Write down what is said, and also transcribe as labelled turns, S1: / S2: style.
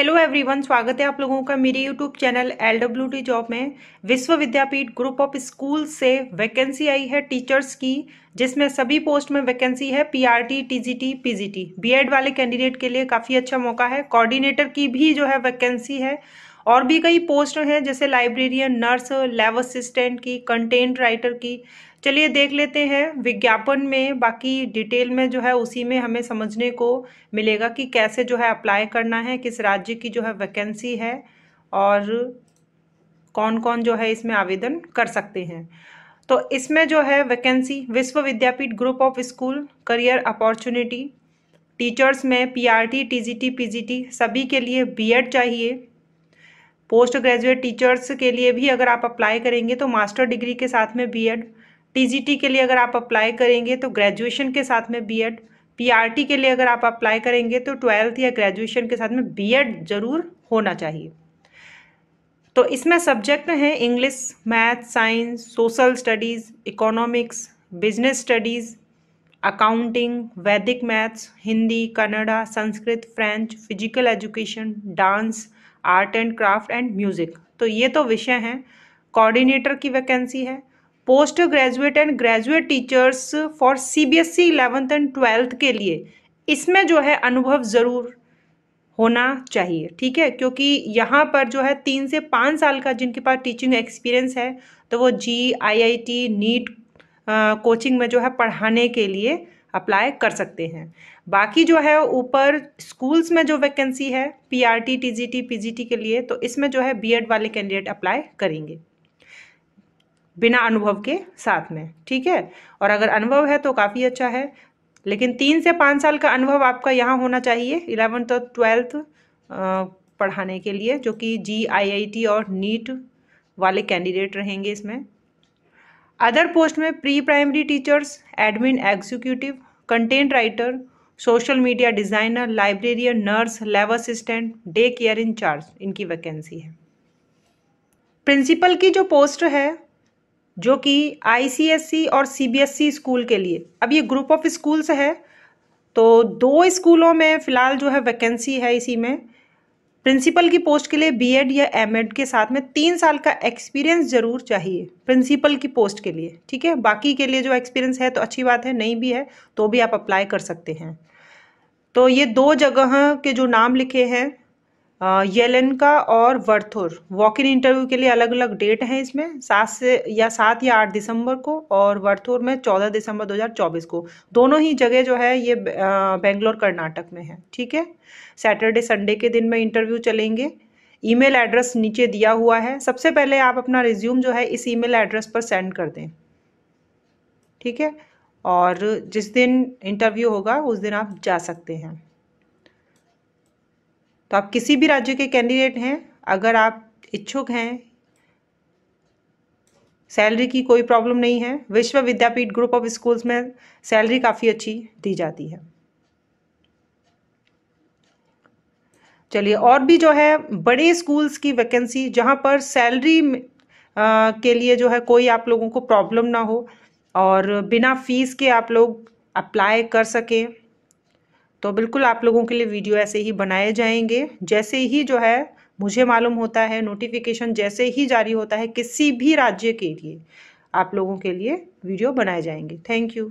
S1: hello everyone स्वागत है आप लोगों का मेरे YouTube channel L W T job में Vishwa Vidyapeeth group of school से वैकेंसी आई है टीचर्स की जिसमें सभी पोस्ट में वैकेंसी है पीआरटी टीजीटी पीजीटी बीएड वाले कैंडिडेट के लिए काफ़ी अच्छा मौका है कोऑर्डिनेटर की भी जो है वैकेंसी है और भी कई पोस्ट हैं जैसे लाइब्रेरियन नर्स लैब असिस्टेंट की कंटेंट राइटर की चलिए देख लेते हैं विज्ञापन में बाकी डिटेल में जो है उसी में हमें समझने को मिलेगा कि कैसे जो है अप्लाई करना है किस राज्य की जो है वैकेंसी है और कौन कौन जो है इसमें आवेदन कर सकते हैं तो इसमें जो है vacancy Vishwa Vidyapeeth group of school career opportunity teachers में पीआरटी टीजीटी पीजीटी सभी के लिए बीएड चाहिए पोस्ट ग्रेजुएट टीचर्स के लिए भी अगर आप अप्लाई करेंगे तो मास्टर डिग्री के साथ में बीएड टीजीटी के लिए अगर आप अप्लाई करेंगे तो ग्रेजुएशन के साथ में बीएड पीआरटी के लिए अगर आप अप्लाई करेंगे तो ट्वेल्थ या ग्रेजुएशन के साथ में बीएड जरूर होना चाहिए तो इसमें सब्जेक्ट हैं English math science social studies economics business studies accounting Vedic maths Hindi Kannada Sanskrit French physical education dance art and craft and music तो ये तो विषय हैं कोऑर्डिनेटर की वैकेंसी है post graduate and graduate teachers for C B S E eleventh and twelfth के लिए इसमें जो है अनुभव ज़रूर होना चाहिए ठीक है क्योंकि यहाँ पर जो है तीन से पाँच साल का जिनके पास टीचिंग एक्सपीरियंस है तो वो JEE I I T NEET coaching में जो है पढ़ाने के लिए अप्लाई कर सकते हैं बाकी जो है ऊपर स्कूल्स में जो वैकेंसी है पीआरटी टीजीटी पीजीटी के लिए तो इसमें जो है बीएड वाले कैंडिडेट अप्लाई करेंगे बिना अनुभव के साथ में ठीक है और अगर अनुभव है तो काफ़ी अच्छा है लेकिन तीन से पाँच साल का अनुभव आपका यहाँ होना चाहिए इलेवंथ और ट्वेल्थ पढ़ाने के लिए जो कि जी आई आई टी और नीट वाले कैंडिडेट रहेंगे इसमें अदर पोस्ट में pre primary teachers admin executive content writer social media designer librarian nurse lab assistant day care incharge इनकी वैकेंसी है प्रिंसिपल की जो पोस्ट है जो कि आईसीएससी और सीबीएसई स्कूल के लिए अब ये ग्रुप ऑफ स्कूल्स है तो दो स्कूलों में फ़िलहाल जो है वैकेंसी है इसी में प्रिंसिपल की पोस्ट के लिए बीएड या एमएड के साथ में तीन साल का एक्सपीरियंस जरूर चाहिए प्रिंसिपल की पोस्ट के लिए ठीक है बाकी के लिए जो एक्सपीरियंस है तो अच्छी बात है नहीं भी है तो भी आप अप्लाई कर सकते हैं तो ये दो जगह के जो नाम लिखे हैं येलेनका और वर्थुर वॉक इन इंटरव्यू के लिए अलग अलग डेट हैं इसमें सात से या सात या आठ दिसंबर को और वर्थुर में चौदह दिसंबर 2024 को दोनों ही जगह जो है ये बेंगलोर कर्नाटक में है ठीक है सैटरडे संडे के दिन में इंटरव्यू चलेंगे ईमेल एड्रेस नीचे दिया हुआ है सबसे पहले आप अपना रिज्यूम जो है इस ईमेल एड्रेस पर सेंड कर दें ठीक है और जिस दिन इंटरव्यू होगा उस दिन आप जा सकते हैं तो आप किसी भी राज्य के कैंडिडेट हैं अगर आप इच्छुक हैं सैलरी की कोई प्रॉब्लम नहीं है Vishwa Vidyapeeth group of schools में सैलरी काफ़ी अच्छी दी जाती है चलिए और भी जो है बड़े स्कूल्स की वैकेंसी जहाँ पर सैलरी के लिए जो है कोई आप लोगों को प्रॉब्लम ना हो और बिना फीस के आप लोग अप्लाई कर सकें तो बिल्कुल आप लोगों के लिए वीडियो ऐसे ही बनाए जाएंगे जैसे ही जो है मुझे मालूम होता है नोटिफिकेशन जैसे ही जारी होता है किसी भी राज्य के लिए आप लोगों के लिए वीडियो बनाए जाएंगे थैंक यू